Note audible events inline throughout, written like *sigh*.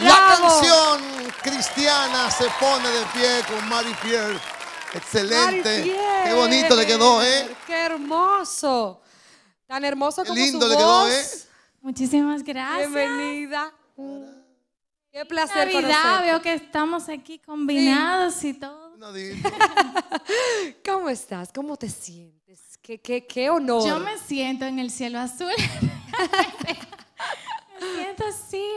La canción cristiana se pone de pie con Mari Pierre. Excelente. Qué bonito le quedó, ¿eh? Qué hermoso. Tan hermoso Qué lindo le quedó, ¿eh? Muchísimas gracias. Bienvenida. Qué placer Navidad, veo que estamos aquí combinados y todo. *laughs* ¿Cómo estás? ¿Cómo te sientes? ¿Qué, qué, qué honor? Yo me siento en el cielo azul. *laughs*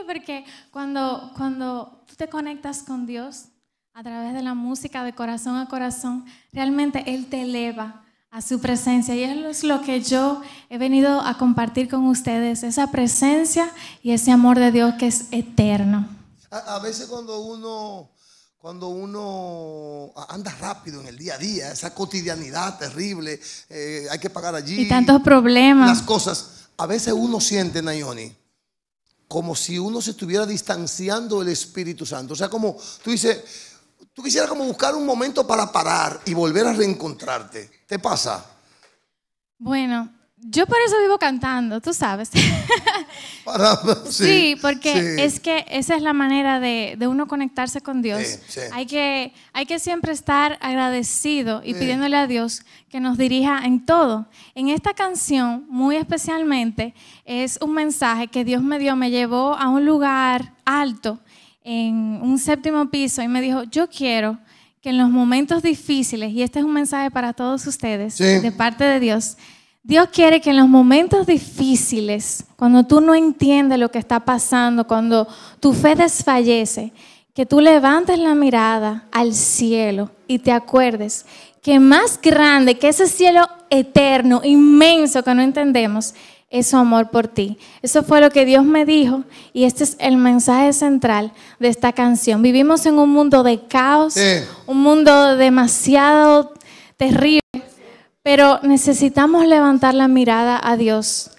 porque cuando, cuando tú te conectas con Dios a través de la música de corazón a corazón, realmente Él te eleva a su presencia. Y eso es lo que yo he venido a compartir con ustedes, esa presencia y ese amor de Dios que es eterno. A, veces cuando uno cuando uno anda rápido en el día a día, esa cotidianidad terrible, eh, hay que pagar allí. Y tantos problemas. Las cosas. A veces uno siente, Nayoni, como si uno se estuviera distanciando del Espíritu Santo. O sea, como tú dices, tú quisieras como buscar un momento para parar y volver a reencontrarte. ¿Te pasa? Bueno, yo por eso vivo cantando, tú sabes. *laughs* *laughs* sí, porque es que esa es la manera de, uno conectarse con Dios. hay, que, hay que siempre estar agradecido y pidiéndole a Dios que nos dirija en todo. En esta canción, muy especialmente, es un mensaje que Dios me dio, me llevó a un lugar alto, en un séptimo piso, y me dijo, yo quiero que en los momentos difíciles, y este es un mensaje para todos ustedes, de parte de Dios, Dios quiere que en los momentos difíciles, cuando tú no entiendes lo que está pasando, cuando tu fe desfallece, que tú levantes la mirada al cielo y te acuerdes que más grande que ese cielo eterno, inmenso que no entendemos, es su amor por ti. Eso fue lo que Dios me dijo y este es el mensaje central de esta canción. Vivimos en un mundo de caos, un mundo demasiado terrible. Pero necesitamos levantar la mirada a Dios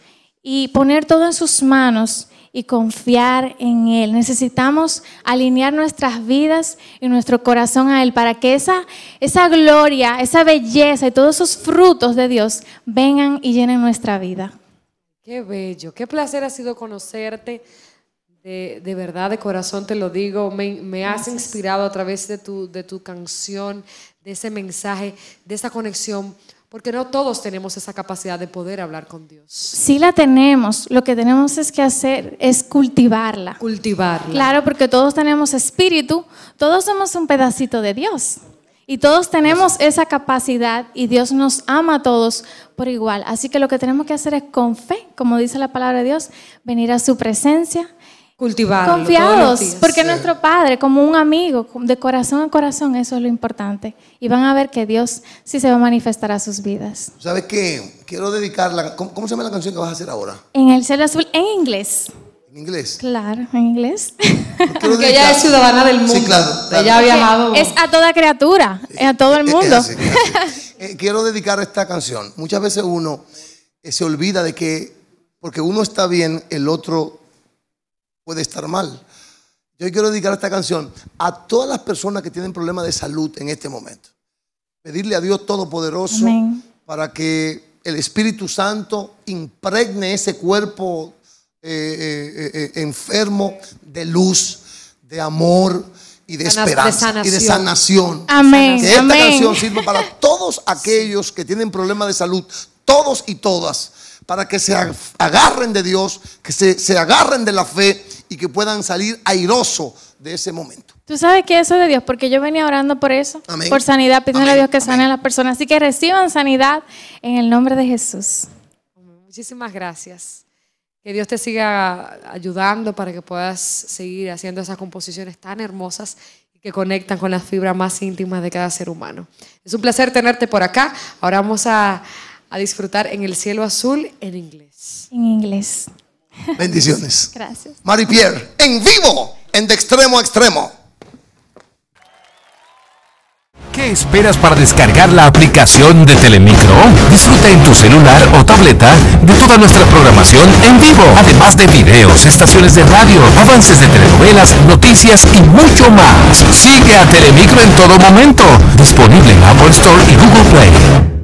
y poner todo en sus manos y confiar en Él. Necesitamos alinear nuestras vidas y nuestro corazón a Él para que esa, esa gloria, esa belleza y todos esos frutos de Dios vengan y llenen nuestra vida. Qué bello, qué placer ha sido conocerte. De, verdad, de corazón te lo digo, me, has inspirado a través de tu, de tu canción, de ese mensaje, de esa conexión porque no todos tenemos esa capacidad de poder hablar con Dios. Si la tenemos, lo que tenemos es que hacer es cultivarla. Cultivarla. Claro, porque todos tenemos espíritu, todos somos un pedacito de Dios. Y todos tenemos esa capacidad y Dios nos ama a todos por igual. Así que lo que tenemos que hacer es con fe, como dice la palabra de Dios, venir a su presencia Cultivados, Confiados, porque nuestro Padre, como un amigo, de corazón a corazón, eso es lo importante. Y van a ver que Dios sí se va a manifestar a sus vidas. ¿Sabes qué? Quiero dedicarla. ¿Cómo, se llama la canción que vas a hacer ahora? En el cielo azul, en inglés. ¿En inglés? Claro, en inglés. *laughs* Porque ella es ciudadana del mundo. Sí, claro. Ella ha viajado. Es a toda criatura, a todo el mundo. *laughs* Eh, quiero dedicar esta canción. Muchas veces uno eh, se olvida de que porque uno está bien, el otro puede estar mal. Yo quiero dedicar esta canción a todas las personas que tienen problemas de salud en este momento. Pedirle a Dios Todopoderoso para que el Espíritu Santo impregne ese cuerpo eh, eh, eh, enfermo de luz, de amor y de esperanza y de sanación. Amén. esta canción sirva para todos aquellos que tienen problemas de salud, todos y todas, para que se agarren de Dios, que se, se agarren de la fe y que puedan salir airoso de ese momento. Tú sabes que eso es de Dios, porque yo venía orando por eso, por sanidad, pidiéndole a Dios que sane a las personas. Así que reciban sanidad en el nombre de Jesús. Muchísimas gracias. Que Dios te siga ayudando para que puedas seguir haciendo esas composiciones tan hermosas que conectan con las fibras más íntimas de cada ser humano. Es un placer tenerte por acá. Ahora vamos a, a disfrutar en el cielo azul en inglés. En inglés. Bendiciones. Gracias. Marie Pierre, en vivo, en de extremo a extremo. ¿Qué esperas para descargar la aplicación de Telemicro? Disfruta en tu celular o tableta de toda nuestra programación en vivo, además de videos, estaciones de radio, avances de telenovelas, noticias y mucho más. Sigue a Telemicro en todo momento, disponible en Apple Store y Google Play.